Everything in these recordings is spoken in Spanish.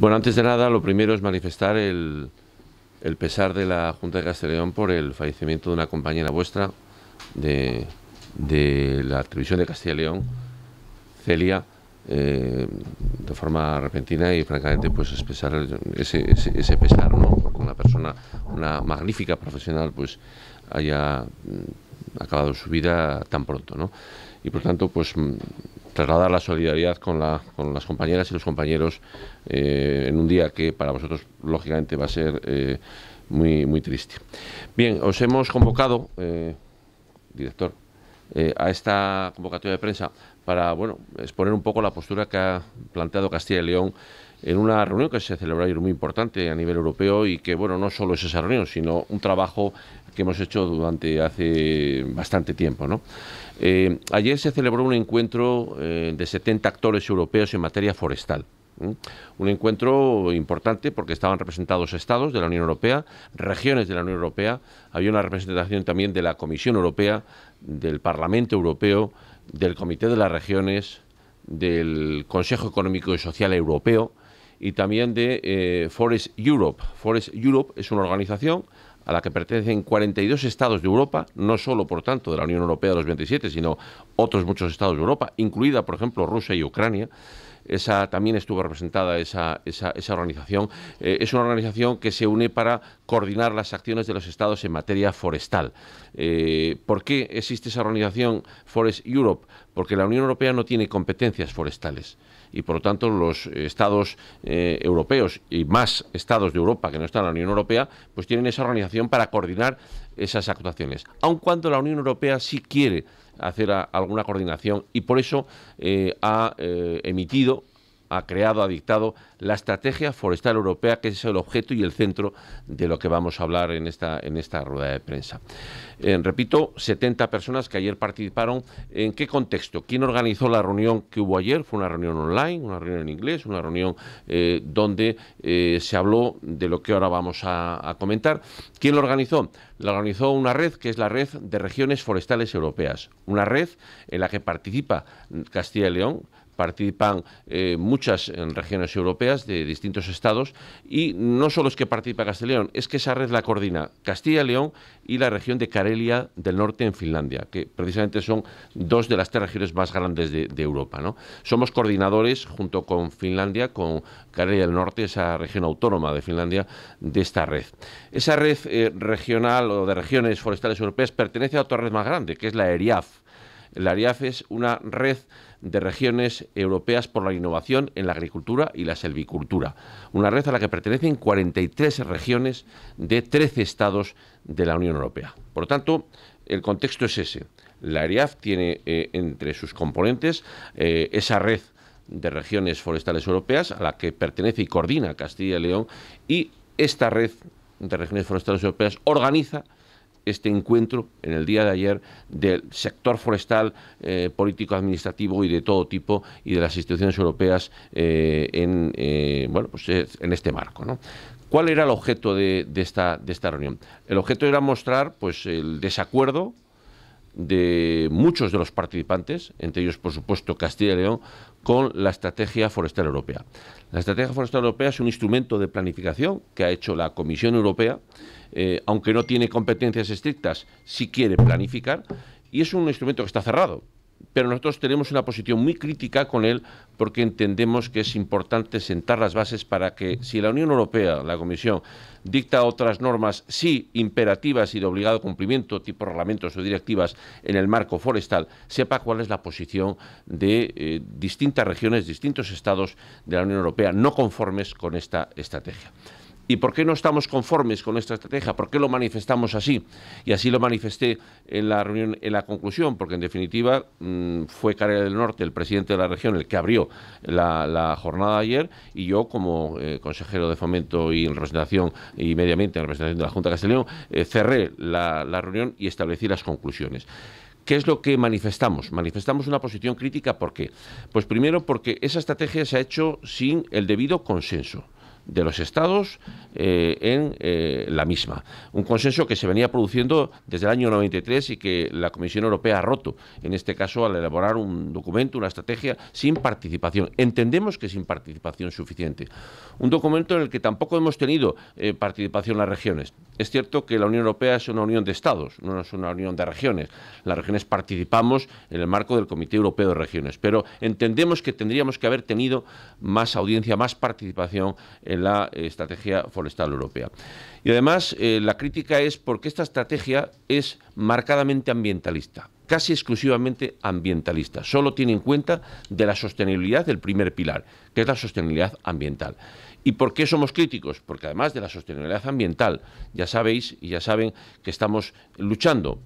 Bueno, antes de nada, lo primero es manifestar el, pesar de la Junta de Castilla León por el fallecimiento de una compañera vuestra de, la televisión de Castilla y León, Celia, eh, de forma repentina y francamente pues expresar ese, ese, pesar, ¿no? Porque una persona, una magnífica profesional, pues haya mm, acabado su vida tan pronto, ¿no? Y por tanto, pues trasladar la solidaridad con, con las compañeras y los compañeros eh, en un día que para vosotros lógicamente va a ser eh, muy, triste. Bien, os hemos convocado, eh, director, a esta convocatoria de prensa para bueno, exponer un poco la postura que ha planteado Castilla y León en una reunión que se celebró ayer muy importante a nivel europeo y que bueno no solo es esa reunión sino un trabajo que hemos hecho durante hace bastante tiempo. ¿no? Eh, ayer se celebró un encuentro eh, de 70 actores europeos en materia forestal. Un encuentro importante porque estaban representados estados de la Unión Europea, regiones de la Unión Europea, había una representación también de la Comisión Europea, del Parlamento Europeo, del Comité de las Regiones, del Consejo Económico y Social Europeo y también de eh, Forest Europe. Forest Europe es una organización a la que pertenecen 42 estados de Europa, no solo, por tanto, de la Unión Europea de los 27, sino otros muchos estados de Europa, incluida, por ejemplo, Rusia y Ucrania. Esa, también estuvo representada esa, organización. Eh, es una organización que se une para coordinar las acciones de los estados en materia forestal. Eh, ¿Por qué existe esa organización Forest Europe? Porque la Unión Europea no tiene competencias forestales y por lo tanto los estados eh, europeos y más estados de Europa que no están en la Unión Europea, pues tienen esa organización para coordinar esas actuaciones. Aun cuando la Unión Europea sí quiere hacer alguna coordinación y por eso eh, ha eh, emitido ha creado, ha dictado la estrategia forestal europea, que es el objeto y el centro de lo que vamos a hablar en esta, en esta rueda de prensa. Eh, repito, 70 personas que ayer participaron. ¿En qué contexto? ¿Quién organizó la reunión que hubo ayer? Fue una reunión online, una reunión en inglés, una reunión eh, donde eh, se habló de lo que ahora vamos a, a comentar. ¿Quién lo organizó? La organizó una red que es la Red de Regiones Forestales Europeas, una red en la que participa Castilla y León, participan eh, muchas regiones europeas de distintos estados y no solo es que participa Castilla León, es que esa red la coordina Castilla León y la región de Carelia del Norte en Finlandia, que precisamente son dos de las tres regiones más grandes de, Europa. ¿no? Somos coordinadores junto con Finlandia, con Karelia del Norte, esa región autónoma de Finlandia, de esta red. Esa red eh, regional o de regiones forestales europeas pertenece a otra red más grande, que es la ERIAF la ARIAF es una red de regiones europeas por la innovación en la agricultura y la selvicultura, una red a la que pertenecen 43 regiones de 13 estados de la Unión Europea. Por lo tanto, el contexto es ese. La ARIAF tiene eh, entre sus componentes eh, esa red de regiones forestales europeas a la que pertenece y coordina Castilla y León y esta red de regiones forestales europeas organiza este encuentro en el día de ayer del sector forestal, eh, político, administrativo y de todo tipo y de las instituciones europeas eh, en, eh, bueno, pues, en este marco. ¿Cuál era el objeto de, de, esta, de esta reunión? El objeto era mostrar pues, el desacuerdo de muchos de los participantes, entre ellos por supuesto Castilla y León, con la Estrategia Forestal Europea. La Estrategia Forestal Europea es un instrumento de planificación que ha hecho la Comisión Europea, eh, aunque no tiene competencias estrictas, sí quiere planificar y es un instrumento que está cerrado pero nosotros tenemos una posición muy crítica con él porque entendemos que es importante sentar las bases para que si la Unión Europea, la Comisión, dicta otras normas, sí, imperativas y de obligado cumplimiento, tipo reglamentos o directivas, en el marco forestal, sepa cuál es la posición de eh, distintas regiones, distintos estados de la Unión Europea no conformes con esta estrategia. ¿Y por qué no estamos conformes con esta estrategia? ¿Por qué lo manifestamos así? Y así lo manifesté en la reunión, en la conclusión, porque en definitiva mm, fue Carrera del Norte, el presidente de la región, el que abrió la, jornada ayer, y yo como eh, consejero de Fomento y en representación y en representación de la Junta de Castellón, eh, cerré la, la reunión y establecí las conclusiones. ¿Qué es lo que manifestamos? Manifestamos una posición crítica, ¿por qué? Pues primero porque esa estrategia se ha hecho sin el debido consenso de los estados eh, en eh, la misma. Un consenso que se venía produciendo desde el año 93 y que la Comisión Europea ha roto, en este caso al elaborar un documento, una estrategia sin participación. Entendemos que sin participación suficiente. Un documento en el que tampoco hemos tenido eh, participación las regiones. Es cierto que la Unión Europea es una unión de estados, no es una unión de regiones. Las regiones participamos en el marco del Comité Europeo de Regiones, pero entendemos que tendríamos que haber tenido más audiencia, más participación en la estrategia forestal europea. Y además, eh, la crítica es porque esta estrategia es marcadamente ambientalista casi exclusivamente ambientalista. Solo tiene en cuenta de la sostenibilidad del primer pilar, que es la sostenibilidad ambiental. ¿Y por qué somos críticos? Porque además de la sostenibilidad ambiental, ya sabéis y ya saben que estamos luchando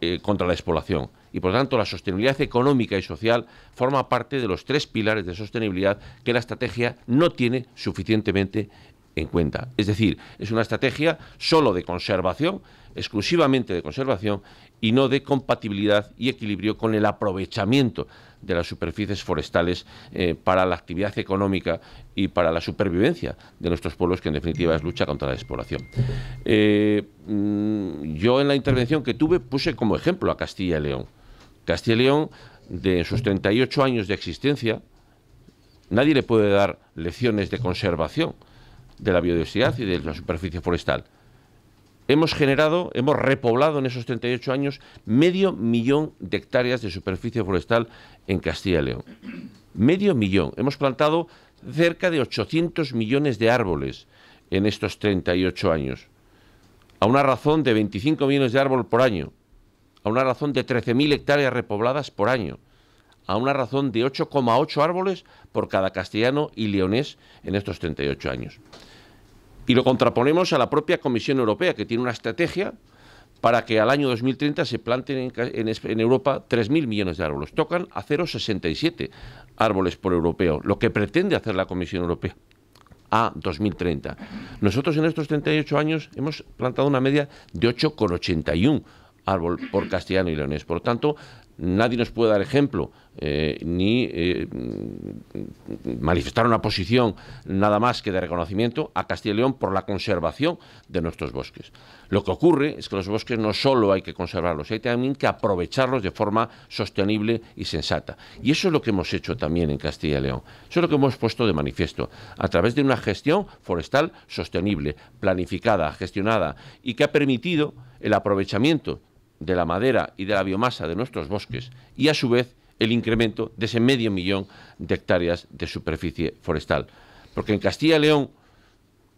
eh, contra la despoblación, y por tanto la sostenibilidad económica y social forma parte de los tres pilares de sostenibilidad que la estrategia no tiene suficientemente en cuenta. Es decir, es una estrategia solo de conservación, exclusivamente de conservación, y no de compatibilidad y equilibrio con el aprovechamiento de las superficies forestales eh, para la actividad económica y para la supervivencia de nuestros pueblos, que en definitiva es lucha contra la despoblación. Eh, mm, yo en la intervención que tuve puse como ejemplo a Castilla y León. Castilla y León, de sus 38 años de existencia, nadie le puede dar lecciones de conservación de la biodiversidad y de la superficie forestal. Hemos generado, hemos repoblado en esos 38 años medio millón de hectáreas de superficie forestal en Castilla y León. Medio millón. Hemos plantado cerca de 800 millones de árboles en estos 38 años, a una razón de 25 millones de árboles por año a una razón de 13.000 hectáreas repobladas por año, a una razón de 8,8 árboles por cada castellano y leonés en estos 38 años. Y lo contraponemos a la propia Comisión Europea, que tiene una estrategia para que al año 2030 se planten en, Europa 3.000 millones de árboles. Tocan a 0,67 árboles por europeo, lo que pretende hacer la Comisión Europea a 2030. Nosotros en estos 38 años hemos plantado una media de 8,81 árbol por castellano y leonés. Por lo tanto, nadie nos puede dar ejemplo eh, ni eh, manifestar una posición nada más que de reconocimiento a Castilla y León por la conservación de nuestros bosques. Lo que ocurre es que los bosques no solo hay que conservarlos, hay también que aprovecharlos de forma sostenible y sensata. Y eso es lo que hemos hecho también en Castilla y León. Eso es lo que hemos puesto de manifiesto a través de una gestión forestal sostenible, planificada, gestionada y que ha permitido el aprovechamiento de la madera y de la biomasa de nuestros bosques y a su vez el incremento de ese medio millón de hectáreas de superficie forestal. Porque en Castilla y León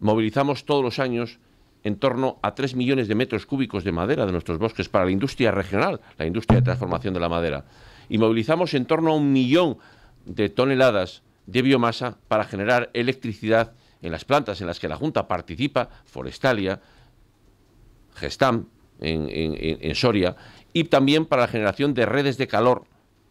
movilizamos todos los años en torno a 3 millones de metros cúbicos de madera de nuestros bosques para la industria regional, la industria de transformación de la madera. Y movilizamos en torno a un millón de toneladas de biomasa para generar electricidad en las plantas en las que la Junta participa, Forestalia, Gestam, en, Soria, y también para la generación de redes de calor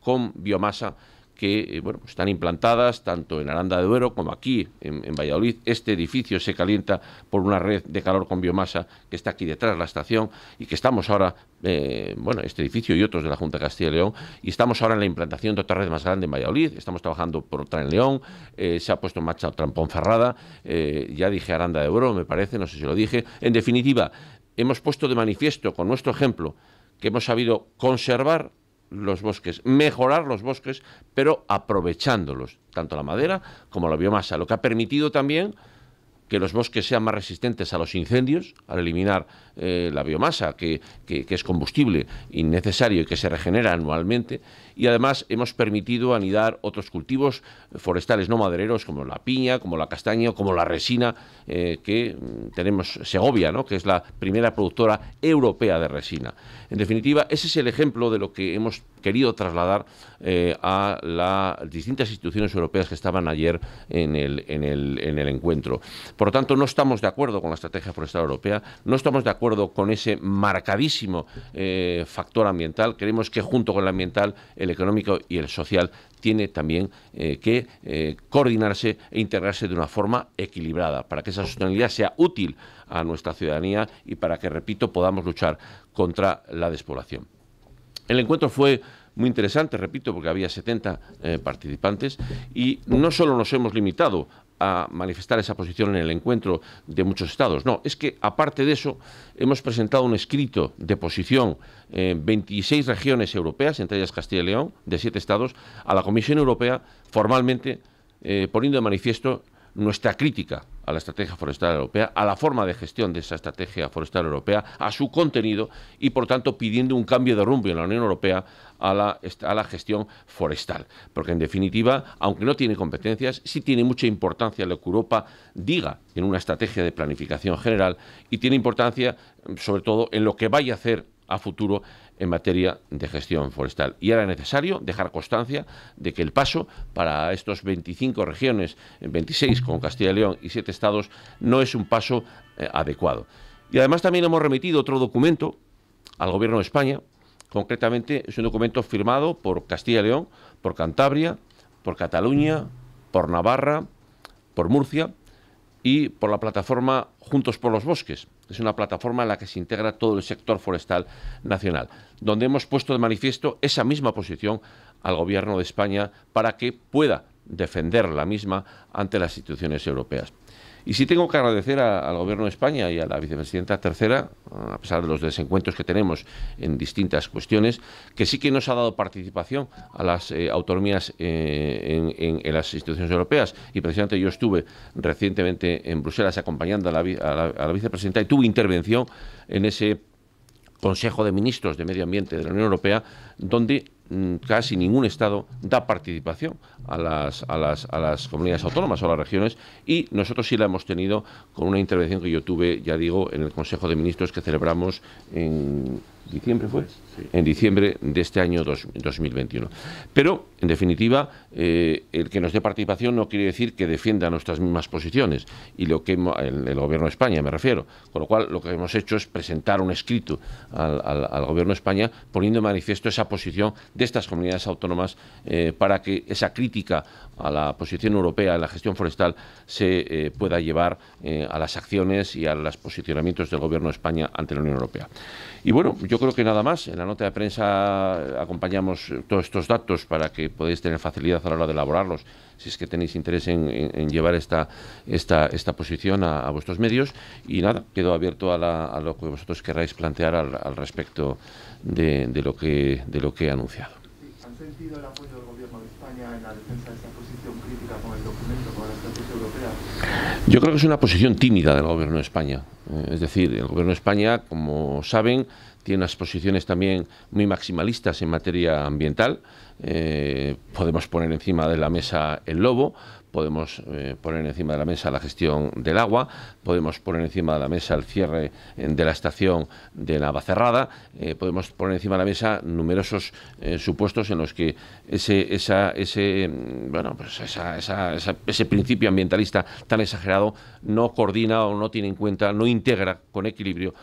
con biomasa que eh, bueno, pues están implantadas tanto en Aranda de Duero como aquí en, Valladolid. Este edificio se calienta por una red de calor con biomasa que está aquí detrás de la estación y que estamos ahora, eh, bueno, este edificio y otros de la Junta de Castilla y León, y estamos ahora en la implantación de otra red más grande en Valladolid. Estamos trabajando por otra en León, eh, se ha puesto en marcha otra en ya dije Aranda de Oro me parece, no sé si lo dije. En definitiva, hemos puesto de manifiesto con nuestro ejemplo que hemos sabido conservar los bosques, mejorar los bosques, pero aprovechándolos, tanto la madera como la biomasa, lo que ha permitido también que los bosques sean más resistentes a los incendios, al eliminar eh, la biomasa, que, que, es combustible innecesario y que se regenera anualmente. Y además hemos permitido anidar otros cultivos forestales no madereros, como la piña, como la castaña, como la resina, eh, que mm, tenemos Segovia, ¿no? que es la primera productora europea de resina. En definitiva, ese es el ejemplo de lo que hemos querido trasladar eh, a las distintas instituciones europeas que estaban ayer en el, encuentro. Por lo tanto, no estamos de acuerdo con la estrategia forestal europea, no estamos de acuerdo con ese marcadísimo eh, factor ambiental. Creemos que junto con el ambiental, el económico y el social tiene también eh, que coordinarse e integrarse de una forma equilibrada para que esa sostenibilidad sea útil a nuestra ciudadanía y para que, repito, podamos luchar contra la despoblación. El encuentro fue muy interesante, repito, porque había 70 eh, participantes y no solo nos hemos limitado a manifestar esa posición en el encuentro de muchos estados. No, es que aparte de eso, hemos presentado un escrito de posición en eh, 26 regiones europeas, entre ellas Castilla y León, de siete estados, a la Comisión Europea formalmente eh, poniendo de manifiesto nuestra crítica a la estrategia forestal europea, a la forma de gestión de esa estrategia forestal europea, a su contenido y, por tanto, pidiendo un cambio de rumbo en la Unión Europea a la, a la gestión forestal. Porque, en definitiva, aunque no tiene competencias, sí tiene mucha importancia lo que Europa diga en una estrategia de planificación general y tiene importancia, sobre todo, en lo que vaya a hacer a futuro en materia de gestión forestal. Y era necesario dejar constancia de que el paso para estos 25 regiones, 26 con Castilla y León y 7 estados, no es un paso eh, adecuado. Y además también hemos remitido otro documento al Gobierno de España. Concretamente es un documento firmado por Castilla y León, por Cantabria, por Cataluña, por Navarra, por Murcia y por la plataforma Juntos por los Bosques. Es una plataforma en la que se integra todo el sector forestal nacional, donde hemos puesto de manifiesto esa misma posición al Gobierno de España para que pueda defender la misma ante las instituciones europeas. Y sí tengo que agradecer al Gobierno de España y a la vicepresidenta tercera, a pesar de los desencuentros que tenemos en distintas cuestiones, que sí que nos ha dado participación a las eh, autonomías eh, en, las instituciones europeas. Y precisamente yo estuve recientemente en Bruselas acompañando a la vicepresidenta y tuve intervención en ese Consejo de Ministros de Medio Ambiente de la Unión Europea, donde Mm, casi ningún Estado da participación a las, a, las, a las comunidades autónomas o a las regiones y nosotros sí la hemos tenido con una intervención que yo tuve, ya digo, en el Consejo de Ministros que celebramos en diciembre fue en diciembre de este año 2021 pero en definitiva eh, el que nos dé participación no quiere decir que defienda nuestras mismas posiciones y lo que el, gobierno de España me refiero con lo cual lo que hemos hecho es presentar un escrito al, gobierno de España poniendo manifiesto esa posición de estas comunidades autónomas eh, para que esa crítica a la posición europea en la gestión forestal se eh, pueda llevar eh, a las acciones y a los posicionamientos del Gobierno de España ante la Unión Europea. Y bueno, yo creo que nada más. En la nota de prensa acompañamos todos estos datos para que podáis tener facilidad a la hora de elaborarlos, si es que tenéis interés en, llevar esta, esta, esta posición a, vuestros medios. Y nada, quedo abierto a, lo que vosotros queráis plantear al, respecto lo que, de lo que he anunciado sentido el apoyo del gobierno de España en la defensa de esa posición crítica con el documento, con la estrategia europea? Yo creo que es una posición tímida del gobierno de España. Eh, es decir, el gobierno de España, como saben, tiene unas posiciones también muy maximalistas en materia ambiental. Eh, podemos poner encima de la mesa el lobo podemos eh, poner encima de la mesa la gestión del agua, podemos poner encima de la mesa el cierre eh, de la estación de la eh, podemos poner encima de la mesa numerosos eh, supuestos en los que ese, ese, mm, bueno, pues ese principio ambientalista tan exagerado no coordina o no tiene en cuenta, no integra con equilibrio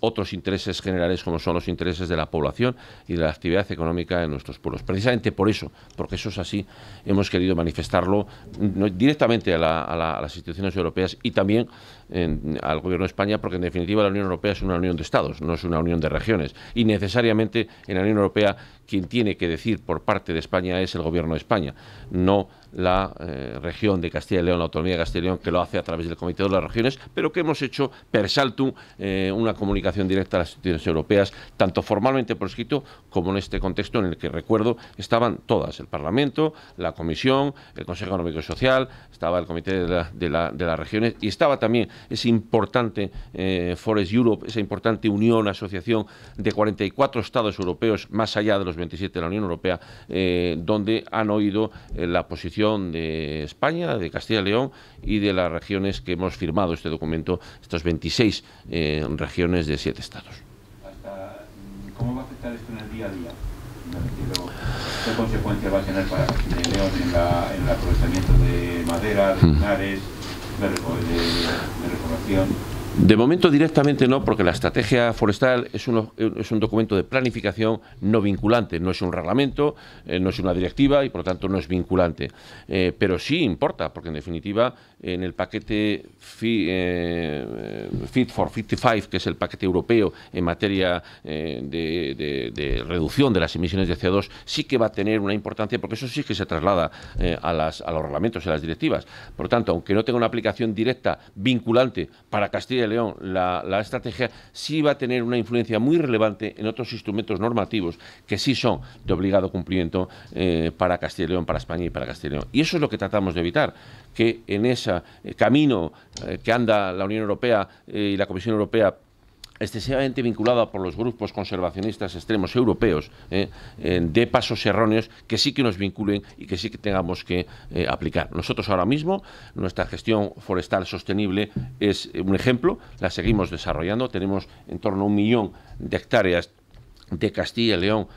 otros intereses generales como son los intereses de la población y de la actividad económica de nuestros pueblos. Precisamente por eso, porque eso es así, hemos querido manifestarlo directamente a, a las instituciones europeas y también al gobierno de España, porque en definitiva la Unión Europea es una unión de estados, no es una unión de regiones. Y necesariamente en la Unión Europea quien tiene que decir por parte de España es el gobierno de España, no la eh, región de Castilla y León, la autonomía de Castilla y León, que lo hace a través del Comité de las Regiones, pero que hemos hecho per saltum eh, una comunicación directa a las instituciones europeas, tanto formalmente por escrito como en este contexto en el que, recuerdo, estaban todas, el Parlamento, la Comisión, el Consejo Económico y Social, estaba el Comité de las Regiones y estaba también es importante eh, Forest Europe, esa importante unión, asociación de 44 estados europeos, más allá de los 27 de la Unión Europea, eh, donde han oído eh, la posición de España, de Castilla y León y de las regiones que hemos firmado este documento, estas 26 regiones de siete estados. ¿Cómo va a afectar esto en el día a día? ¿Qué consecuencias va a tener para Castilla y León en, el aprovechamiento de maderas, de de, De momento directamente no, porque la estrategia forestal es, es un documento de planificación no vinculante, no es un reglamento, eh, no es una directiva y por lo tanto no es vinculante. Eh, pero sí importa, porque en definitiva en el paquete eh, eh, Fit for 55, que es el paquete europeo en materia eh, de, reducción de las emisiones de CO2, sí que va a tener una importancia, porque eso sí que se traslada a, a los reglamentos y a las directivas. Por tanto, aunque no tenga una aplicación directa, vinculante para Castilla y León, la, la estrategia sí va a tener una influencia muy relevante en otros instrumentos normativos que sí son de obligado cumplimiento para Castilla y León, para España y para Castilla y León. Y eso es lo que tratamos de evitar, que en esa eh, camino eh, que anda la Unión Europea eh, y la Comisión Europea excesivamente vinculada por los grupos conservacionistas extremos europeos, de pasos erróneos que sí que nos vinculen y que sí que tengamos que aplicar. Nosotros ahora mismo, nuestra gestión forestal sostenible es un ejemplo, la seguimos desarrollando, tenemos en torno a un millón de hectáreas de Castilla y León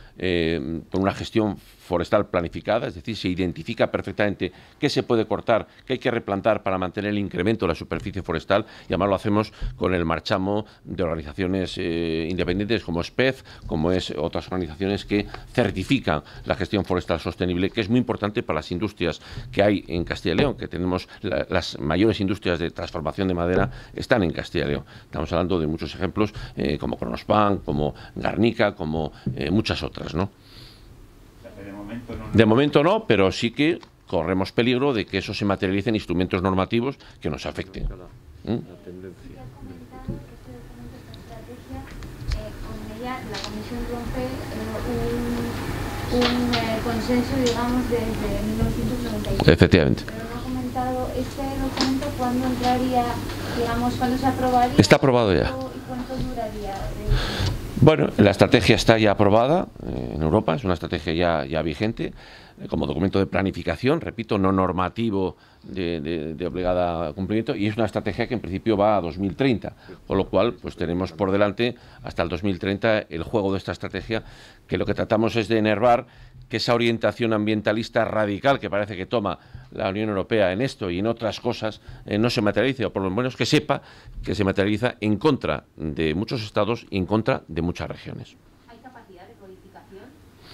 con una gestión forestal planificada, es decir, se identifica perfectamente qué se puede cortar, qué hay que replantar para mantener el incremento de la superficie forestal y además lo hacemos con el marchamo de organizaciones eh, independientes como SPEF, como es otras organizaciones que certifican la gestión forestal sostenible, que es muy importante para las industrias que hay en Castilla y León, que tenemos las mayores industrias de transformación de madera están en Castilla y León. Estamos hablando de muchos ejemplos eh, como Cronospan, como Garnica, como eh, muchas otras, ¿no? de momento no pero sí que corremos peligro de que eso se materialice en instrumentos normativos que nos afecten. La, ¿Mm? la tendencia. Eh, la Comisión rompe eh, un, un eh, consenso, digamos, desde 1995. Efectivamente. Pero no ha comentado este documento cuándo entraría, digamos, cuándo se aprobaría. Está aprobado ya. ¿Y cuánto duraría? Eh, bueno, la estrategia está ya aprobada eh, en Europa, es una estrategia ya, ya vigente, eh, como documento de planificación, repito, no normativo de, obligada cumplimiento, y es una estrategia que en principio va a 2030, con lo cual pues tenemos por delante hasta el 2030 el juego de esta estrategia, que lo que tratamos es de enervar que esa orientación ambientalista radical que parece que toma la Unión Europea en esto y en otras cosas eh, no se materialice, o por lo menos que sepa que se materializa en contra de muchos estados y en contra de muchas regiones. ¿Hay capacidad de codificación?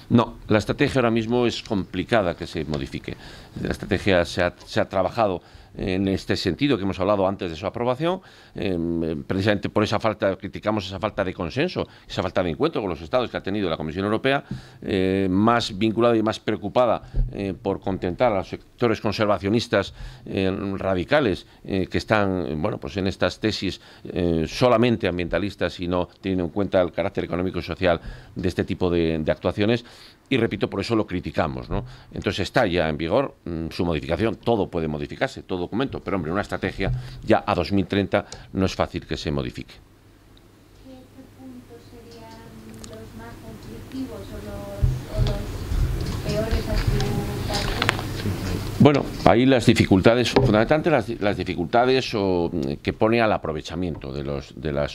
No, la estrategia ahora mismo es complicada que se modifique. La estrategia se ha trabajado en este sentido que hemos hablado antes de su aprobación. Em, em, precisamente por esa falta, criticamos esa falta de consenso, esa falta de encuentro con los estados que ha tenido la Comisión Europea, eh, más vinculada y más preocupada eh, por contentar a los sectores conservacionistas eh, radicales que están bueno, pues en estas tesis solamente ambientalistas y no teniendo en cuenta el carácter económico y social de este tipo de actuaciones y repito, por eso lo criticamos. Entonces está ya en vigor mm, su modificación, todo puede modificarse, todo documento, pero hombre, una estrategia ya a 2030 no es fácil que se modifique. Este serían los los más o Bueno, ahí las dificultades, fundamentalmente las, dificultades mm, que pone al aprovechamiento de, los, de, las,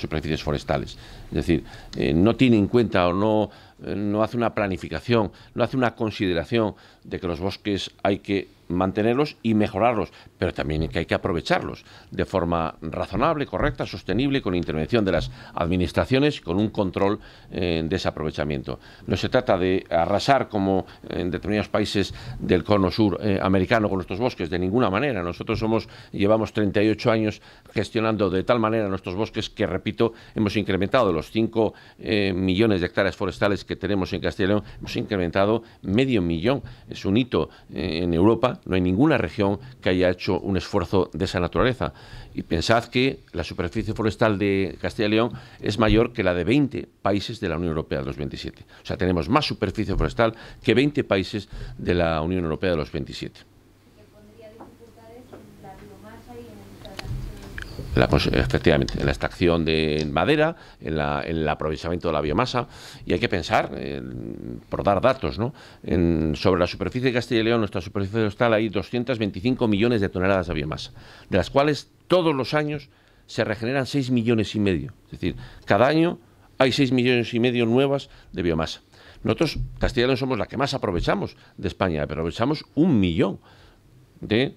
superficies forestales. Es decir, eh, no tiene en cuenta o no eh, no hace una planificación, no hace una consideración de que los bosques hay que mantenerlos y mejorarlos, pero también que hay que aprovecharlos de forma razonable, correcta, sostenible, con intervención de las administraciones con un control en eh, de ese aprovechamiento. No se trata de arrasar como en determinados países del cono sur eh, americano con nuestros bosques, de ninguna manera. Nosotros somos, llevamos 38 años gestionando de tal manera nuestros bosques que, repito, hemos incrementado los 5 millones de hectáreas forestales que tenemos en Castilla y León, hemos incrementado medio millón. Es un hito eh, en Europa, no hay ninguna región que haya hecho un esfuerzo de esa naturaleza. Y pensad que la superficie forestal de Castilla y León es mayor que la de 20 países de la Unión Europea de los 27. O sea, tenemos más superficie forestal que 20 países de la Unión Europea de los 27. efectivamente, en la extracción de madera, en, el aprovechamiento de la biomasa, y hay que pensar, por dar datos, ¿no? sobre la superficie de Castilla y León, nuestra superficie forestal, hay 225 millones de toneladas de biomasa, de las cuales todos los años se regeneran 6 millones y medio. Es decir, cada año hay 6 millones y medio nuevas de biomasa. Nosotros, Castilla y León, somos la que más aprovechamos de España, aprovechamos un millón de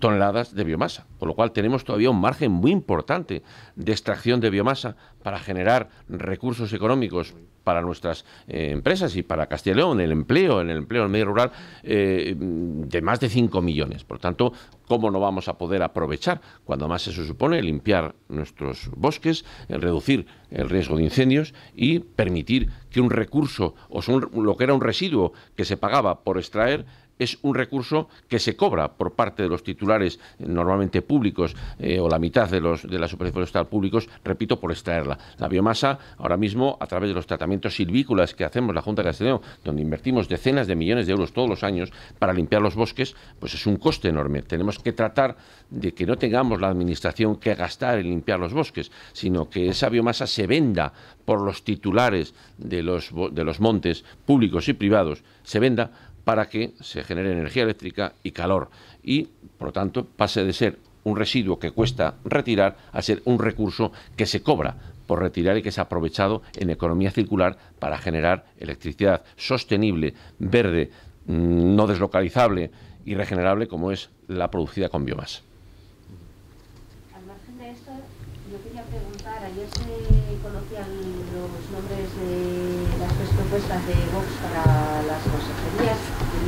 toneladas de biomasa, por lo cual tenemos todavía un margen muy importante de extracción de biomasa para generar recursos económicos para nuestras eh, empresas y para Castilla y León, el empleo, en el empleo en medio rural, eh, de más de 5 millones. Por tanto, ¿cómo no vamos a poder aprovechar? Cuando más se supone limpiar nuestros bosques, eh, reducir el riesgo de incendios y permitir que un recurso, o lo que era un residuo que se pagaba por extraer, es un recurso que se cobra por parte de los titulares normalmente públicos eh, o la mitad de, los, de la superficie forestal públicos, repito, por extraerla. La biomasa, ahora mismo, a través de los tratamientos silvícolas que hacemos la Junta de Castellón, donde invertimos decenas de millones de euros todos los años para limpiar los bosques, pues es un coste enorme. Tenemos que tratar de que no tengamos la administración que gastar en limpiar los bosques, sino que esa biomasa se venda por los titulares de los, de los montes públicos y privados, se venda para que se genere energía eléctrica y calor y, por lo tanto, pase de ser un residuo que cuesta retirar a ser un recurso que se cobra por retirar y que se ha aprovechado en economía circular para generar electricidad sostenible, verde, mm, no deslocalizable y regenerable como es la producida con biomasa.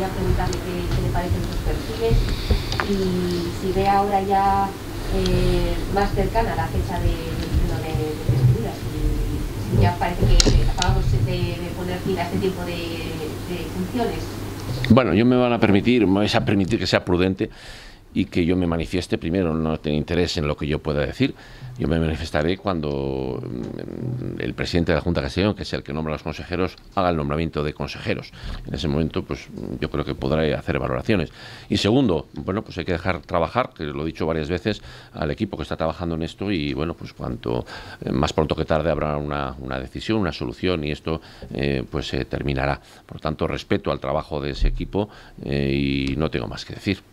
preguntarle qué, le parecen sus perfiles y si ve ahora ya eh, más cercana la fecha de, de, de, de ya parece que acabamos de, poner fin a este tipo de funciones. Bueno, yo me van a permitir, me vais a permitir que sea prudente y que yo me manifieste primero no tiene interés en lo que yo pueda decir. Yo me manifestaré cuando mm, el presidente de la Junta de Castellón, que es el que nombra a los consejeros, haga el nombramiento de consejeros. En ese momento, pues yo creo que podré hacer valoraciones. Y segundo, bueno, pues hay que dejar trabajar, que lo he dicho varias veces, al equipo que está trabajando en esto y bueno, pues cuanto eh, más pronto que tarde habrá una, decisión, una solución y esto eh, pues se terminará. Por lo tanto, respeto al trabajo de ese equipo eh, y no tengo más que decir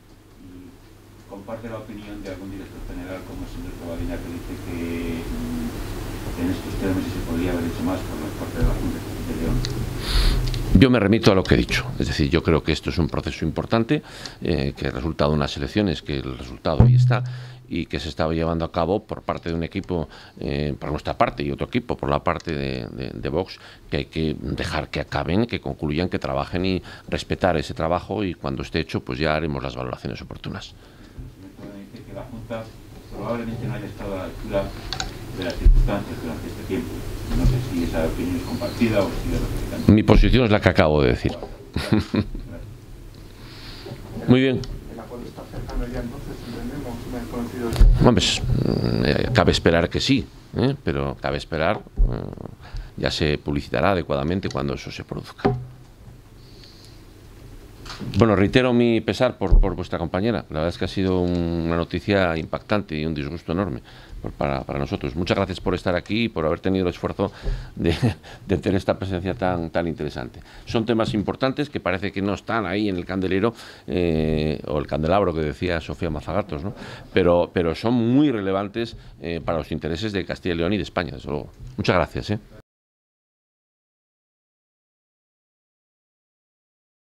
comparte la opinión de algún director general como el señor que dice que mm, en estos términos se podría haber hecho más por parte de la Junta de Yo me remito a lo que he dicho, es decir, yo creo que esto es un proceso importante, eh, que el resultado de unas elecciones, que el resultado ahí está, y que se estaba llevando a cabo por parte de un equipo, eh, por nuestra parte, y otro equipo, por la parte de, de, Vox, que hay que dejar que acaben, que concluyan, que trabajen y respetar ese trabajo y cuando esté hecho, pues ya haremos las valoraciones oportunas que la Junta probablemente no haya estado a la altura de las circunstancias durante este tiempo. No sé si esa opinión es compartida o si Mi posición es la que acabo de decir. Muy bien. Pues, cabe esperar que sí, ¿eh? pero cabe esperar, eh, ya se publicitará adecuadamente cuando eso se produzca. Bueno, reitero mi pesar por, por, vuestra compañera. La verdad es que ha sido una noticia impactante y un disgusto enorme para, nosotros. Muchas gracias por estar aquí y por haber tenido el esfuerzo de, de, tener esta presencia tan, tan interesante. Son temas importantes que parece que no están ahí en el candelero eh, o el candelabro que decía Sofía Mazagatos, ¿no? pero, son muy relevantes eh, para los intereses de Castilla y León y de España, desde luego. Muchas gracias. ¿eh?